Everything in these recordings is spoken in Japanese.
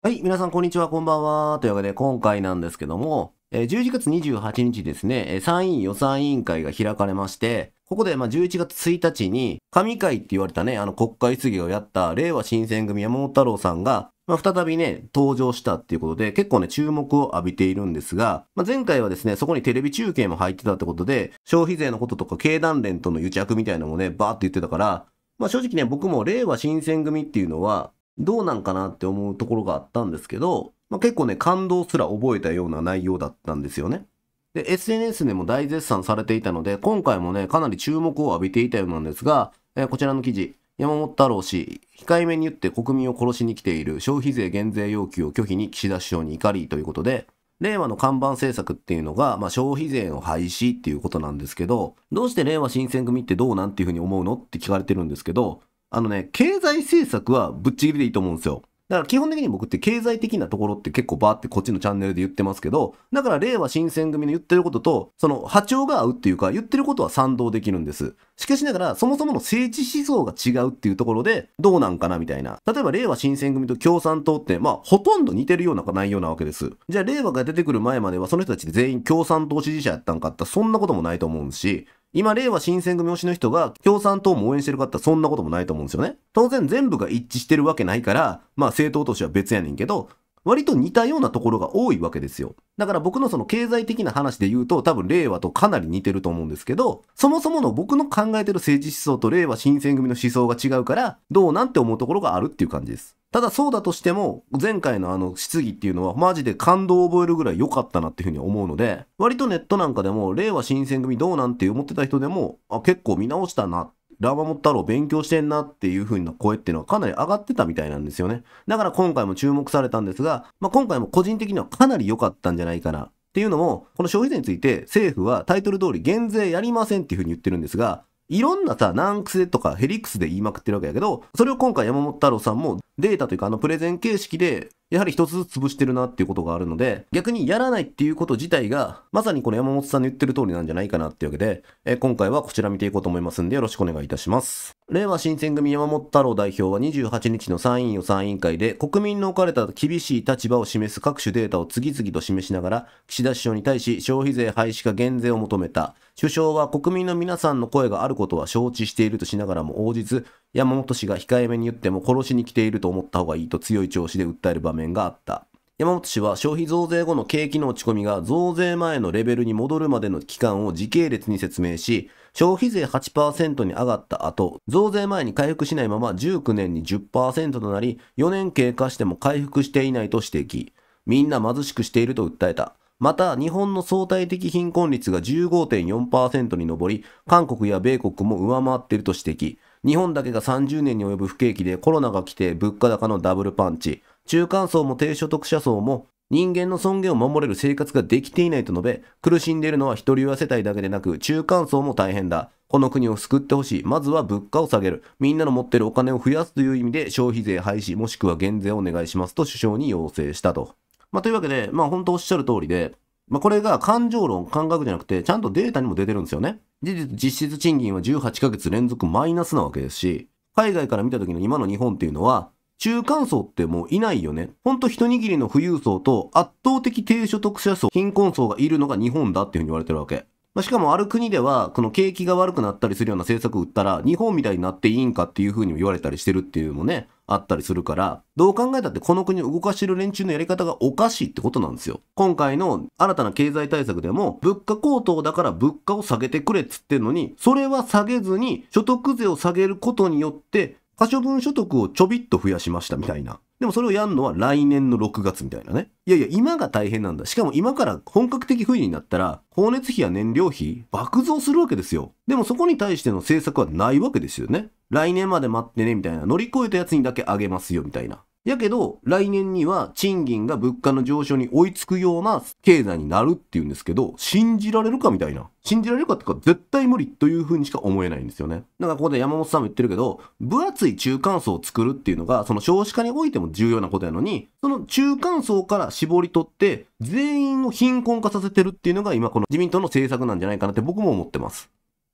はい、皆さん、こんにちは、こんばんは。というわけで、今回なんですけども、11月28日ですね、参院予算委員会が開かれまして、ここで、まあ、11月1日に、神会って言われたね、あの、国会質疑をやった、令和新選組山本太郎さんが、まあ、再びね、登場したっていうことで、結構ね、注目を浴びているんですが、まあ、前回はですね、そこにテレビ中継も入ってたってことで、消費税のこととか、経団連との癒着みたいなのもね、バーって言ってたから、まあ、正直ね、僕も令和新選組っていうのは、どうなんかなって思うところがあったんですけど、まあ、結構ね、感動すら覚えたような内容だったんですよね。で、SNS でも大絶賛されていたので、今回もね、かなり注目を浴びていたようなんですが、えー、こちらの記事、山本太郎氏、控えめに言って国民を殺しに来ている消費税減税要求を拒否に岸田首相に怒りということで、令和の看板政策っていうのが、まあ、消費税の廃止っていうことなんですけど、どうして令和新選組ってどうなんていうふうに思うのって聞かれてるんですけど、あのね、経済政策はぶっちぎりでいいと思うんですよ。だから基本的に僕って経済的なところって結構バーってこっちのチャンネルで言ってますけど、だから令和新選組の言ってることと、その波長が合うっていうか、言ってることは賛同できるんです。しかしながら、そもそもの政治思想が違うっていうところで、どうなんかなみたいな。例えば令和新選組と共産党って、まあ、ほとんど似てるような内容なわけです。じゃあ令和が出てくる前まではその人たち全員共産党支持者やったんかって、そんなこともないと思うし、今、令和新選組推しの人が共産党も応援してるかってそんなこともないと思うんですよね。当然全部が一致してるわけないから、まあ政党としては別やねんけど、割と似たようなところが多いわけですよ。だから僕のその経済的な話で言うと多分令和とかなり似てると思うんですけど、そもそもの僕の考えてる政治思想と令和新選組の思想が違うから、どうなんて思うところがあるっていう感じです。ただそうだとしても、前回のあの質疑っていうのはマジで感動を覚えるぐらい良かったなっていうふうに思うので、割とネットなんかでも、令和新選組どうなんて思ってた人でも、あ、結構見直したな。ラーマモ太郎勉強してんなっていう風な声っていうのはかなり上がってたみたいなんですよね。だから今回も注目されたんですが、まあ、今回も個人的にはかなり良かったんじゃないかなっていうのも、この消費税について政府はタイトル通り減税やりませんっていうふうに言ってるんですが、いろんなさ、ナンクとかヘリクスで言いまくってるわけやけど、それを今回山本太郎さんもデータというかあのプレゼン形式で、やはり一つずつ潰してるなっていうことがあるので、逆にやらないっていうこと自体が、まさにこの山本さんの言ってる通りなんじゃないかなっていうわけで、え今回はこちら見ていこうと思いますんでよろしくお願いいたします。令和新選組山本太郎代表は28日の参院予算委員会で国民の置かれた厳しい立場を示す各種データを次々と示しながら岸田首相に対し消費税廃止か減税を求めた首相は国民の皆さんの声があることは承知しているとしながらも応じず、山本氏が控えめに言っても殺しに来ていると思った方がいいと強い調子で訴える場面があった。山本氏は消費増税後の景気の落ち込みが増税前のレベルに戻るまでの期間を時系列に説明し、消費税8%に上がった後、増税前に回復しないまま19年に10%となり、4年経過しても回復していないと指摘。みんな貧しくしていると訴えた。また、日本の相対的貧困率が15.4%に上り、韓国や米国も上回っていると指摘。日本だけが30年に及ぶ不景気でコロナが来て物価高のダブルパンチ。中間層も低所得者層も人間の尊厳を守れる生活ができていないと述べ、苦しんでいるのは一人親世帯だけでなく中間層も大変だ。この国を救ってほしい。まずは物価を下げる。みんなの持ってるお金を増やすという意味で消費税廃止もしくは減税をお願いしますと首相に要請したと。まあ、というわけで、まあ、本当おっしゃる通りで、まあ、これが感情論、感覚じゃなくて、ちゃんとデータにも出てるんですよね。事実、実質賃金は18ヶ月連続マイナスなわけですし、海外から見た時の今の日本っていうのは、中間層ってもういないよね。ほんと一握りの富裕層と圧倒的低所得者層、貧困層がいるのが日本だっていうふうに言われてるわけ。まあ、しかもある国では、この景気が悪くなったりするような政策を打ったら、日本みたいになっていいんかっていうふうにも言われたりしてるっていうのもね、あったりするから、どう考えたってこの国を動かしてる連中のやり方がおかしいってことなんですよ。今回の新たな経済対策でも、物価高騰だから物価を下げてくれっつってんのに、それは下げずに所得税を下げることによって、可処分所得をちょびっと増やしましたみたいな。でもそれをやるのは来年の6月みたいなね。いやいや、今が大変なんだ。しかも今から本格的冬になったら、光熱費や燃料費、爆増するわけですよ。でもそこに対しての政策はないわけですよね。来年まで待ってね、みたいな。乗り越えたやつにだけあげますよ、みたいな。やけど、来年には賃金が物価の上昇に追いつくような経済になるっていうんですけど、信じられるかみたいな。信じられるかってか、絶対無理というふうにしか思えないんですよね。だからここで山本さんも言ってるけど、分厚い中間層を作るっていうのが、その少子化においても重要なことやのに、その中間層から絞り取って、全員を貧困化させてるっていうのが今この自民党の政策なんじゃないかなって僕も思ってます。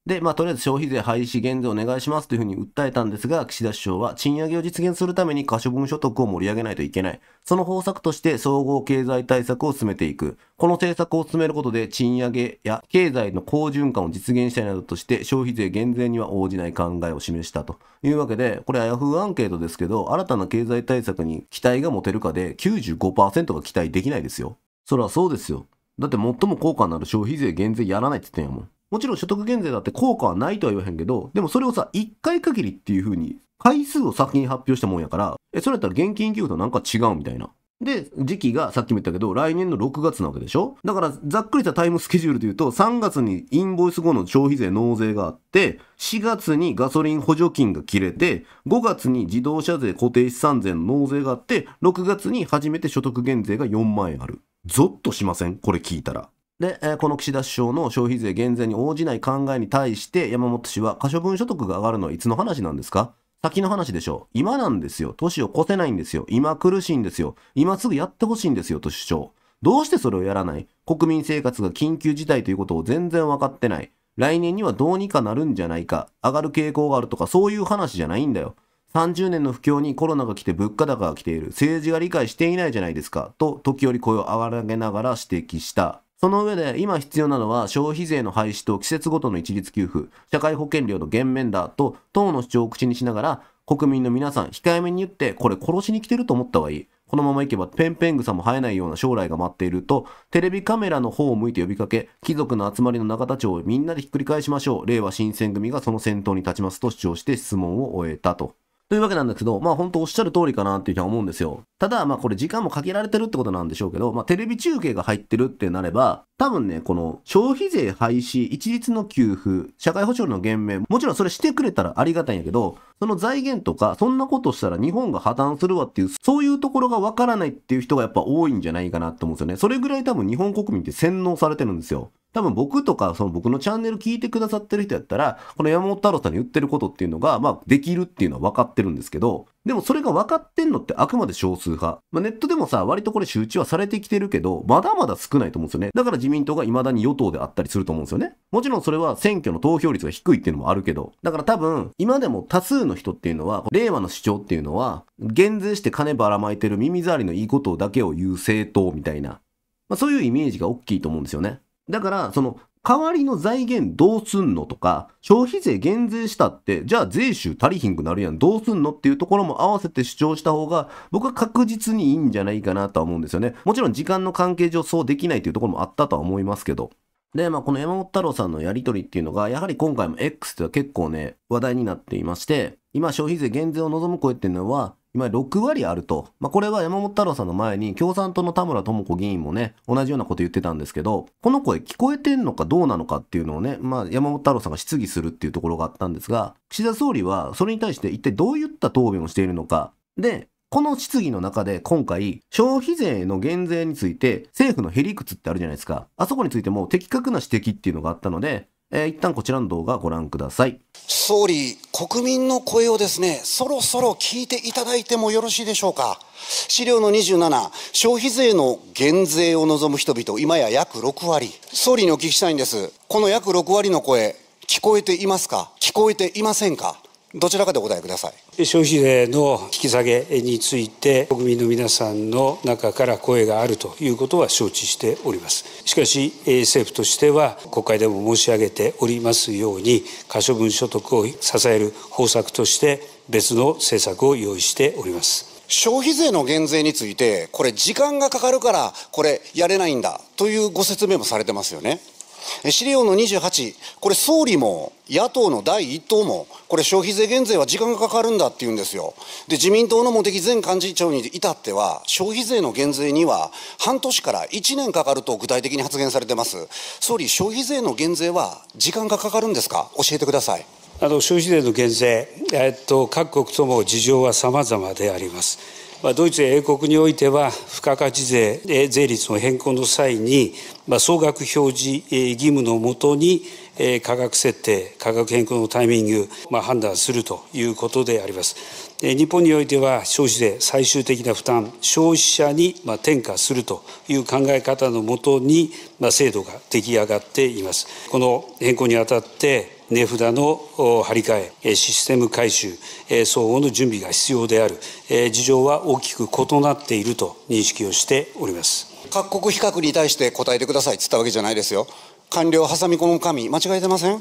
で、まあ、とりあえず消費税廃止減税お願いしますというふうに訴えたんですが、岸田首相は賃上げを実現するために可処分所得を盛り上げないといけない。その方策として総合経済対策を進めていく。この政策を進めることで賃上げや経済の好循環を実現したいなどとして消費税減税には応じない考えを示したというわけで、これはヤフーアンケートですけど、新たな経済対策に期待が持てるかで95%が期待できないですよ。それはそうですよ。だって最も効果のある消費税減税やらないって言ってんやもん。もちろん所得減税だって効果はないとは言わへんけど、でもそれをさ、1回限りっていう風に、回数を先に発表したもんやから、え、それやったら現金給付となんか違うみたいな。で、時期がさっきも言ったけど、来年の6月なわけでしょだから、ざっくりしたタイムスケジュールで言うと、3月にインボイス後の消費税納税があって、4月にガソリン補助金が切れて、5月に自動車税固定資産税の納税があって、6月に初めて所得減税が4万円ある。ゾッとしませんこれ聞いたら。で、この岸田首相の消費税減税に応じない考えに対して山本氏は可処分所得が上がるのはいつの話なんですか先の話でしょう。今なんですよ。年を越せないんですよ。今苦しいんですよ。今すぐやってほしいんですよと主張。どうしてそれをやらない国民生活が緊急事態ということを全然わかってない。来年にはどうにかなるんじゃないか。上がる傾向があるとかそういう話じゃないんだよ。30年の不況にコロナが来て物価高が来ている。政治が理解していないじゃないですか。と時折声をらげながら指摘した。その上で今必要なのは消費税の廃止と季節ごとの一律給付、社会保険料の減免だと党の主張を口にしながら国民の皆さん控えめに言ってこれ殺しに来てると思った方がいい。このままいけばペンペング草も生えないような将来が待っているとテレビカメラの方を向いて呼びかけ貴族の集まりの永田町をみんなでひっくり返しましょう令和新選組がその先頭に立ちますと主張して質問を終えたと。というわけなんですけど、まあ本当おっしゃる通りかなっていうふうに思うんですよ。ただ、まあこれ時間も限られてるってことなんでしょうけど、まあテレビ中継が入ってるってなれば、多分ね、この消費税廃止、一律の給付、社会保障の減免、もちろんそれしてくれたらありがたいんやけど、その財源とか、そんなことしたら日本が破綻するわっていう、そういうところがわからないっていう人がやっぱ多いんじゃないかなと思うんですよね。それぐらい多分日本国民って洗脳されてるんですよ。多分僕とか、その僕のチャンネル聞いてくださってる人やったら、この山本太郎さんに言ってることっていうのが、まあ、できるっていうのは分かってるんですけど、でもそれが分かってんのってあくまで少数派。まあ、ネットでもさ、割とこれ周知はされてきてるけど、まだまだ少ないと思うんですよね。だから自民党が未だに与党であったりすると思うんですよね。もちろんそれは選挙の投票率が低いっていうのもあるけど、だから多分、今でも多数の人っていうのは、令和の主張っていうのは、減税して金ばらまいてる耳障りのいいことだけを言う政党みたいな、まあ、そういうイメージが大きいと思うんですよね。だから、その、代わりの財源どうすんのとか、消費税減税したって、じゃあ税収足りひんくなるやん、どうすんのっていうところも合わせて主張した方が、僕は確実にいいんじゃないかなとは思うんですよね。もちろん時間の関係上そうできないというところもあったとは思いますけど。で、まあ、この山本太郎さんのやりとりっていうのが、やはり今回も X では結構ね、話題になっていまして、今消費税減税を望む声っていうのは、今6割あると。まあ、これは山本太郎さんの前に共産党の田村智子議員もね、同じようなこと言ってたんですけど、この声聞こえてんのかどうなのかっていうのをね、まあ、山本太郎さんが質疑するっていうところがあったんですが、岸田総理はそれに対して一体どういった答弁をしているのか。で、この質疑の中で今回、消費税の減税について政府のへり屈ってあるじゃないですか。あそこについても的確な指摘っていうのがあったので、えー、一旦こちらの動画ご覧ください。総理、国民の声をですね、そろそろ聞いていただいてもよろしいでしょうか。資料の27、消費税の減税を望む人々、今や約6割。総理にお聞きしたいんです。この約6割の声、聞こえていますか聞こえていませんかどちらかでお答えください消費税の引き下げについて国民の皆さんの中から声があるということは承知しておりますしかし政府としては国会でも申し上げておりますように可処分所得を支える方策として別の政策を用意しております消費税の減税についてこれ時間がかかるからこれやれないんだというご説明もされてますよね資料の28、これ総理も野党の第1党も、これ消費税減税は時間がかかるんだって言うんですよ。で、自民党の茂木前幹事長に至っては、消費税の減税には半年から1年かかると具体的に発言されてます。総理、消費税の減税は時間がかかるんですか教えてください。あの消費税の減税、えっと、各国とも事情は様々であります。まドイツや英国においては、付加価値税、税率の変更の際に、まあ、総額表示義務のもとに、価格設定、価格変更のタイミング、まあ、判断するということであります。日本においては消費税最終的な負担、消費者に転嫁するという考え方のもとに制度が出来上がっています。この変更にあたって値札の張り替え、システム改修、総合の準備が必要である、事情は大きく異なっていると認識をしております。各国比較に対して答えてくださいって言ったわけじゃないですよ。官僚挟み込む神、間違えてません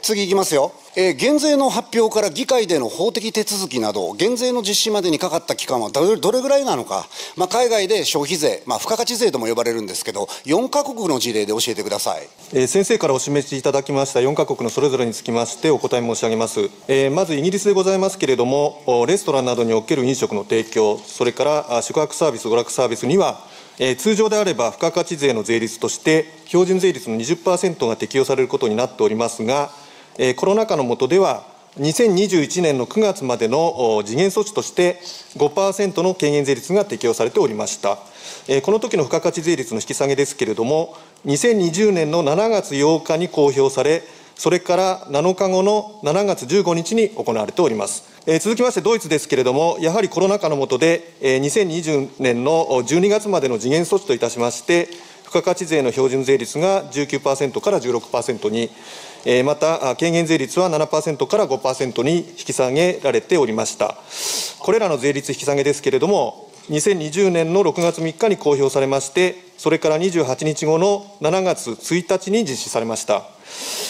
次いきますよ、えー、減税の発表から議会での法的手続きなど、減税の実施までにかかった期間はどれぐらいなのか、まあ、海外で消費税、まあ、付加価値税とも呼ばれるんですけど、4カ国の事例で教えてください、えー、先生からお示しいただきました4カ国のそれぞれにつきまして、お答え申し上げます、えー、まずイギリスでございますけれども、レストランなどにおける飲食の提供、それから宿泊サービス、娯楽サービスには、えー、通常であれば、付加価値税の税率として、標準税率の20%が適用されることになっておりますが、えー、コロナ禍の下では、2021年の9月までの時限措置として5%の軽減税率が適用されておりましたこの時の付加価値税率の引き下げですけれども2020年の7月8日に公表されそれから7日後の7月15日に行われております。えー、続きましてドイツですけれども、やはりコロナ禍の下で、えー、2020年の12月までの次元措置といたしまして、付加価値税の標準税率が19%から16%に、えー、また軽減税率は7%から5%に引き下げられておりました。これらの税率引き下げですけれども、2020年の6月3日に公表されまして、それから28日後の7月1日に実施されました。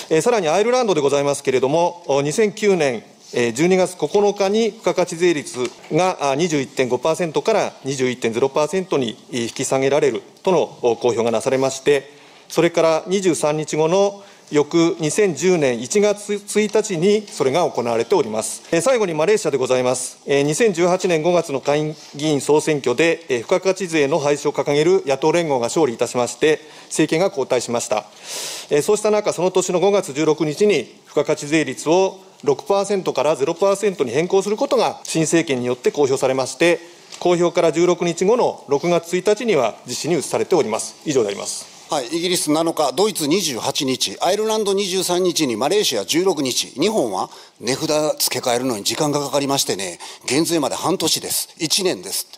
えさらにアイルランドでございますけれども、2009年12月9日に付加価値税率が21.5%から21.0%に引き下げられるとの公表がなされまして、それから23日後の翌2010年1月1日にそれが行われております。最後にマレーシアでございます。2018年5月の下院議員総選挙で、付加価値税の廃止を掲げる野党連合が勝利いたしまして、政権が交代しました。そうした中、その年の5月16日に、付加価値税率を6%から0%に変更することが新政権によって公表されまして、公表から16日後の6月1日には実施に移されております。以上であります。はい、イギリス7日、ドイツ28日、アイルランド23日にマレーシア16日、日本は値札付け替えるのに時間がかかりましてね、減税まで半年です、1年です。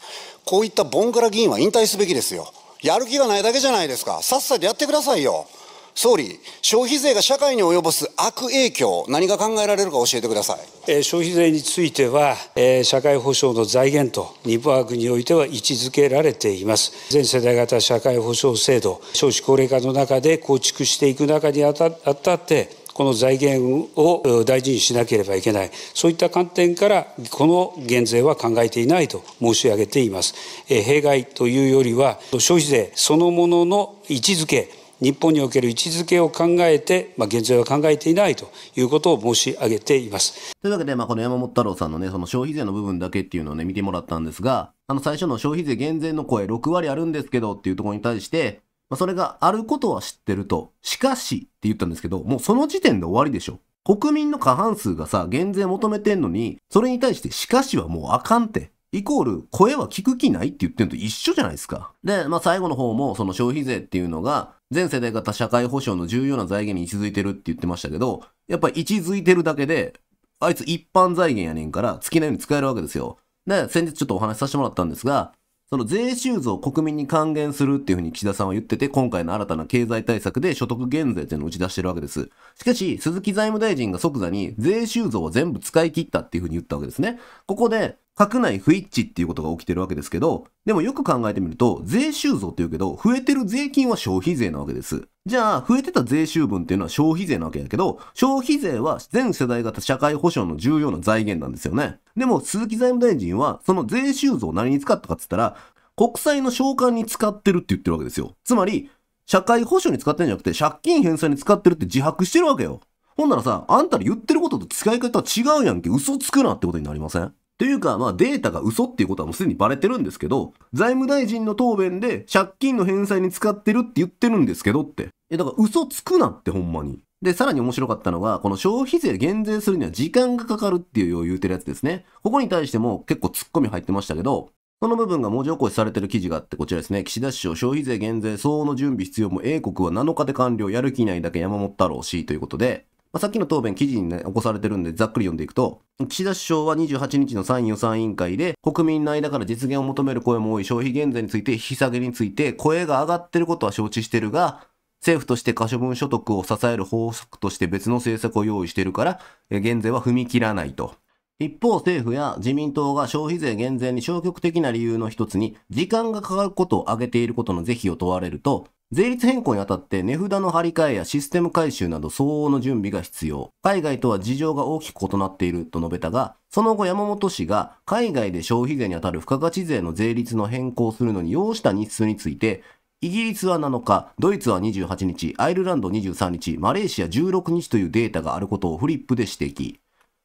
こういったボンクラ議員は引退すべきですよ。やる気がないだけじゃないですか。さっさとやってくださいよ。総理、消費税が社会に及ぼす悪影響、何が考えられるか教えてください、えー、消費税については、えー、社会保障の財源と2パ枠においては位置づけられています。全世代型社会保障制度、少子高齢化の中で構築していく中にあたって、この財源を大事にしなければいけない、そういった観点から、この減税は考えていないと申し上げています。えー、弊害というよりは、消費税そのものの位置づけ、日本における位置づけを考えて、まあ、税は考えていないということを申し上げています。というわけで、まあ、この山本太郎さんのね、その消費税の部分だけっていうのをね、見てもらったんですが、あの、最初の消費税減税の声6割あるんですけどっていうところに対して、まあ、それがあることは知ってると、しかしって言ったんですけど、もうその時点で終わりでしょ。国民の過半数がさ、減税求めてんのに、それに対してしかしはもうあかんって。イコール、声は聞く気ないって言ってんと一緒じゃないですか。で、まあ最後の方も、その消費税っていうのが、全世代型社会保障の重要な財源に位置づいてるって言ってましたけど、やっぱり位置づいてるだけで、あいつ一般財源やねんから、好きなように使えるわけですよ。で、先日ちょっとお話しさせてもらったんですが、その税収増を国民に還元するっていうふうに岸田さんは言ってて、今回の新たな経済対策で所得減税っていうのを打ち出してるわけです。しかし、鈴木財務大臣が即座に税収増を全部使い切ったっていうふうに言ったわけですね。ここで、閣内不一致っていうことが起きてるわけですけど、でもよく考えてみると、税収増って言うけど、増えてる税金は消費税なわけです。じゃあ、増えてた税収分っていうのは消費税なわけだけど、消費税は全世代型社会保障の重要な財源なんですよね。でも、鈴木財務大臣は、その税収増を何に使ったかって言ったら、国債の償還に使ってるって言ってるわけですよ。つまり、社会保障に使ってるんじゃなくて、借金返済に使ってるって自白してるわけよ。ほんならさ、あんたら言ってることと使い方は違うやんけ。嘘つくなってことになりませんというか、まあデータが嘘っていうことはもうすでにバレてるんですけど、財務大臣の答弁で借金の返済に使ってるって言ってるんですけどって。え、だから嘘つくなってほんまに。で、さらに面白かったのが、この消費税減税するには時間がかかるっていうよう言うてるやつですね。ここに対しても結構ツッコミ入ってましたけど、この部分が文字起こしされてる記事があってこちらですね。岸田首相消費税減税相応の準備必要も英国は7日で完了やる気ないだけ山本太郎氏ということで、まあ、さっきの答弁記事にね、起こされてるんで、ざっくり読んでいくと、岸田首相は28日の参院予算委員会で、国民の間から実現を求める声も多い消費減税について、引き下げについて、声が上がってることは承知してるが、政府として可処分所得を支える方策として別の政策を用意してるから、減税は踏み切らないと。一方、政府や自民党が消費税減税に消極的な理由の一つに、時間がかかることを挙げていることの是非を問われると、税率変更にあたって値札の張り替えやシステム改修など相応の準備が必要。海外とは事情が大きく異なっていると述べたが、その後山本氏が海外で消費税にあたる付加価値税の税率の変更するのに要した日数について、イギリスは7日、ドイツは28日、アイルランド23日、マレーシア16日というデータがあることをフリップで指摘。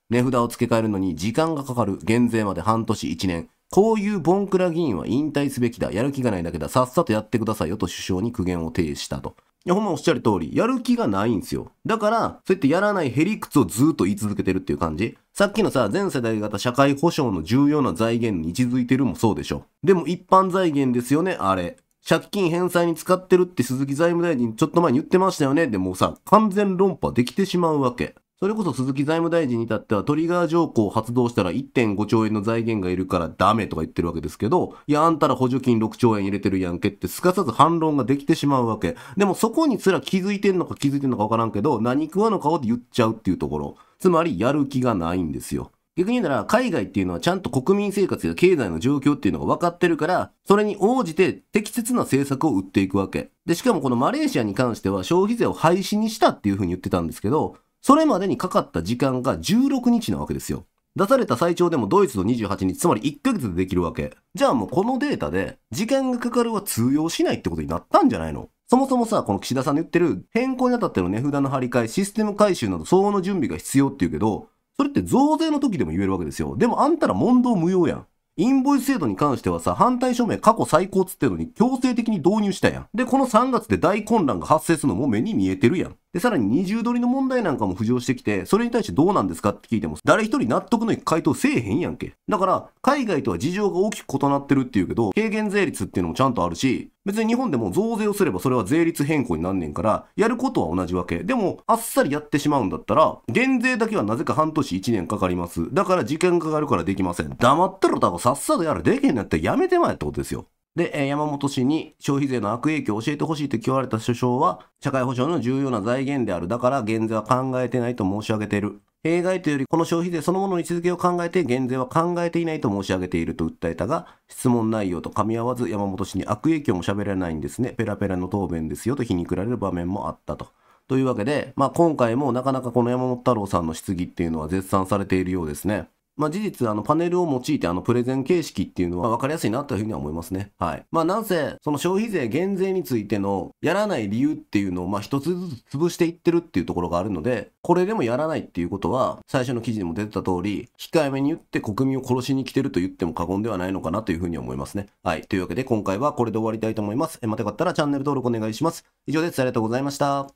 値札を付け替えるのに時間がかかる減税まで半年1年、こういうボンクラ議員は引退すべきだ。やる気がないだけだ。さっさとやってくださいよと首相に苦言を呈したと。いや、ほんまおっしゃる通り、やる気がないんですよ。だから、そうやってやらないへりくつをずっと言い続けてるっていう感じ。さっきのさ、全世代型社会保障の重要な財源に位置づいてるもそうでしょ。でも一般財源ですよね、あれ。借金返済に使ってるって鈴木財務大臣ちょっと前に言ってましたよね。でもさ、完全論破できてしまうわけ。それこそ鈴木財務大臣に至ってはトリガー条項を発動したら1.5兆円の財源がいるからダメとか言ってるわけですけど、いや、あんたら補助金6兆円入れてるやんけってすかさず反論ができてしまうわけ。でもそこにすら気づいてんのか気づいてんのかわからんけど、何食わぬ顔で言っちゃうっていうところ。つまりやる気がないんですよ。逆に言うなら、海外っていうのはちゃんと国民生活や経済の状況っていうのが分かってるから、それに応じて適切な政策を打っていくわけ。で、しかもこのマレーシアに関しては消費税を廃止にしたっていうふうに言ってたんですけど、それまでにかかった時間が16日なわけですよ。出された最長でもドイツの28日、つまり1ヶ月でできるわけ。じゃあもうこのデータで時間がかかるは通用しないってことになったんじゃないのそもそもさ、この岸田さんの言ってる変更にあたっての値札の張り替え、システム回収など相応の準備が必要って言うけど、それって増税の時でも言えるわけですよ。でもあんたら問答無用やん。インボイス制度に関してはさ、反対署名過去最高っつってのに強制的に導入したやん。で、この3月で大混乱が発生するのも目に見えてるやん。で、さらに20取りの問題なんかも浮上してきて、それに対してどうなんですかって聞いても、誰一人納得のいく回答せえへんやんけ。だから、海外とは事情が大きく異なってるっていうけど、軽減税率っていうのもちゃんとあるし、別に日本でも増税をすればそれは税率変更になんねんから、やることは同じわけ。でも、あっさりやってしまうんだったら、減税だけはなぜか半年1年かかります。だから時間かかるからできません。黙ったらだ分さっさとやる。できへんやったらやめてまえってことですよ。で、山本氏に消費税の悪影響を教えてほしいと聞かれた首相は、社会保障の重要な財源である。だから減税は考えてないと申し上げている。弊害というより、この消費税そのものの位置づけを考えて、減税は考えていないと申し上げていると訴えたが、質問内容と噛み合わず、山本氏に悪影響も喋れないんですね。ペラペラの答弁ですよと皮肉られる場面もあったと。というわけで、まあ、今回もなかなかこの山本太郎さんの質疑っていうのは絶賛されているようですね。まあ、事実、あの、パネルを用いて、あの、プレゼン形式っていうのは分かりやすいなというふうには思いますね。はい。まあ、なんせ、その消費税減税についての、やらない理由っていうのを、まあ、一つずつ潰していってるっていうところがあるので、これでもやらないっていうことは、最初の記事にも出てた通り、控えめに言って国民を殺しに来てると言っても過言ではないのかなというふうに思いますね。はい。というわけで、今回はこれで終わりたいと思います。え、またよかったらチャンネル登録お願いします。以上です。ありがとうございました。